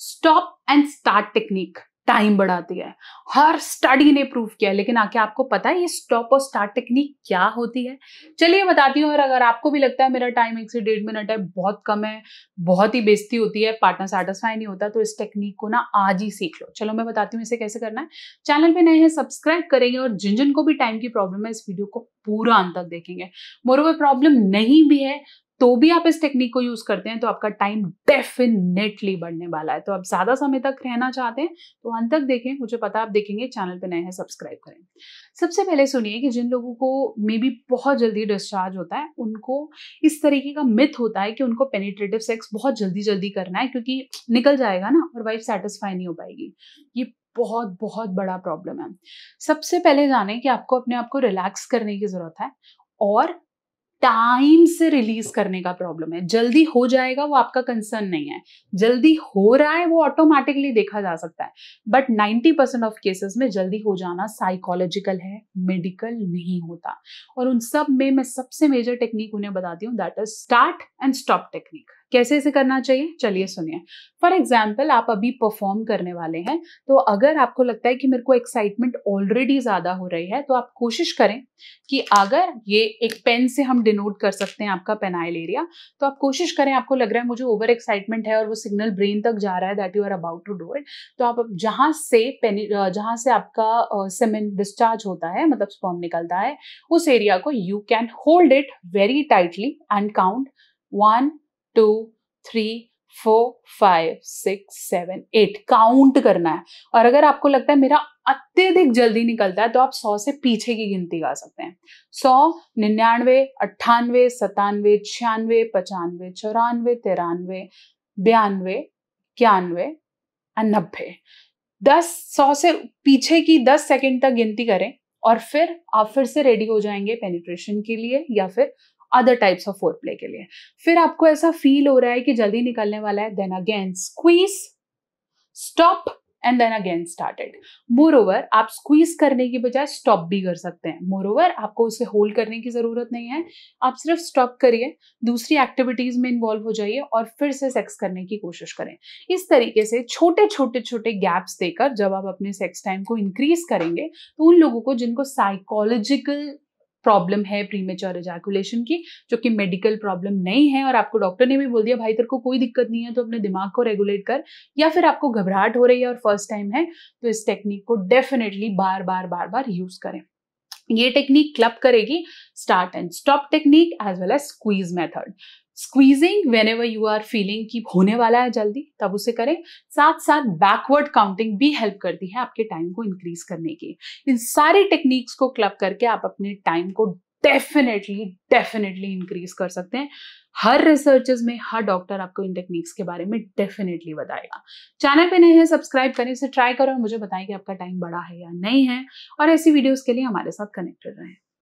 stop and start technique time बढ़ाती है हर study ने प्रूव किया लेकिन आके आपको पता है ये स्टॉप और स्टार्ट टेक्निक क्या होती है चलिए बताती हूँ और अगर आपको भी लगता है मेरा टाइम एक से डेढ़ मिनट है बहुत कम है बहुत ही बेजती होती है पार्टनर सेटिस्फाई नहीं होता तो इस टेक्निक को ना आज ही सीख लो चलो मैं बताती हूँ इसे कैसे करना है चैनल पर नए हैं सब्सक्राइब करेंगे और जिन जिन को भी टाइम की प्रॉब्लम है इस वीडियो को पूरा अंत तक देखेंगे मोरोवर प्रॉब्लम नहीं भी है तो भी आप इस टेक्निक को यूज करते हैं तो आपका टाइम डेफिनेटली बढ़ने वाला है तो आप ज्यादा समय तक रहना चाहते हैं तो अंत तक देखें मुझे पता आप देखेंगे चैनल पे नए हैं सब्सक्राइब करें सबसे पहले सुनिए कि जिन लोगों को मे बी बहुत जल्दी डिस्चार्ज होता है उनको इस तरीके का मिथ होता है कि उनको पेनिट्रेटिव सेक्स बहुत जल्दी जल्दी करना है क्योंकि निकल जाएगा ना और वाइफ सेटिस्फाई नहीं हो पाएगी ये बहुत बहुत बड़ा प्रॉब्लम है सबसे पहले जाने कि आपको अपने आप को रिलैक्स करने की ज़रूरत है और टाइम से रिलीज करने का प्रॉब्लम है जल्दी हो जाएगा वो आपका कंसर्न नहीं है जल्दी हो रहा है वो ऑटोमेटिकली देखा जा सकता है बट 90 परसेंट ऑफ केसेस में जल्दी हो जाना साइकोलॉजिकल है मेडिकल नहीं होता और उन सब में मैं सबसे मेजर टेक्निक उन्हें बताती हूँ that is start and stop technique कैसे इसे करना चाहिए चलिए सुनिए फॉर एग्जाम्पल आप अभी परफॉर्म करने वाले हैं तो अगर आपको लगता है कि मेरे को एक्साइटमेंट ऑलरेडी ज़्यादा हो रही है तो आप कोशिश करें कि अगर ये एक पेन से हम डिनोट कर सकते हैं आपका पेनाइल एरिया तो आप कोशिश करें आपको लग रहा है मुझे ओवर एक्साइटमेंट है और वो सिग्नल ब्रेन तक जा रहा है that you are about to do it तो आप जहां से जहां से आपका सेमेंट डिस्चार्ज होता है मतलब स्पॉम निकलता है उस एरिया को you can hold it very tightly and count one two three four five six seven eight count करना है और अगर आपको लगता है मेरा अत्यधिक जल्दी निकलता है तो आप सौ से पीछे की गिनती गा सकते हैं सौ निन्यानवे अट्ठानवे सतानवे छियानवे पचानवे चौरानवे तिरानवे बयानवे इक्यानवे नब्बे दस सौ से पीछे की दस सेकंड तक गिनती करें और फिर आप फिर से रेडी हो जाएंगे पेनिट्रेशन के लिए या फिर other types of foreplay के लिए फिर आपको ऐसा फील हो रहा है कि जल्दी निकलने वाला है then again squeeze stop and then again started more over आप स्क्वीज करने की बजाय स्टॉप भी कर सकते हैं मोर ओवर आपको उसे होल्ड करने की ज़रूरत नहीं है आप सिर्फ स्टॉप करिए दूसरी एक्टिविटीज़ में इन्वॉल्व हो जाइए और फिर से सेक्स करने की कोशिश करें इस तरीके से छोटे छोटे छोटे गैप्स देकर जब आप अपने सेक्स टाइम को इंक्रीज करेंगे तो उन लोगों को जिनको साइकोलॉजिकल प्रॉब्लम है प्रीमेचर एजाकुलेशन की जो कि मेडिकल प्रॉब्लम नहीं है और आपको डॉक्टर ने भी बोल दिया भाई तेरे को कोई दिक्कत नहीं है तो अपने दिमाग को रेगुलेट कर या फिर आपको घबराहट हो रही है और फर्स्ट टाइम है तो इस टेक्निक को डेफिनेटली बार बार बार बार यूज करें ये टेक्निक क्लब करेगी start and stop technique as well as squeeze method squeezing whenever you are feeling कि होने वाला है जल्दी तब उसे करें साथ साथ बैकवर्ड काउंटिंग भी हेल्प करती है आपके टाइम को इंक्रीज करने की इन सारी टेक्निक्स को क्लब करके आप अपने टाइम को डेफिनेटली डेफिनेटली इंक्रीज कर सकते हैं हर रिसर्चेस में हर डॉक्टर आपको इन टेक्निक्स के बारे में डेफिनेटली बताएगा चैनल पे नए हैं सब्सक्राइब करें इसे ट्राई करो मुझे बताएं कि आपका टाइम बड़ा है या नहीं है और ऐसी वीडियोस के लिए हमारे साथ कनेक्टेड रहें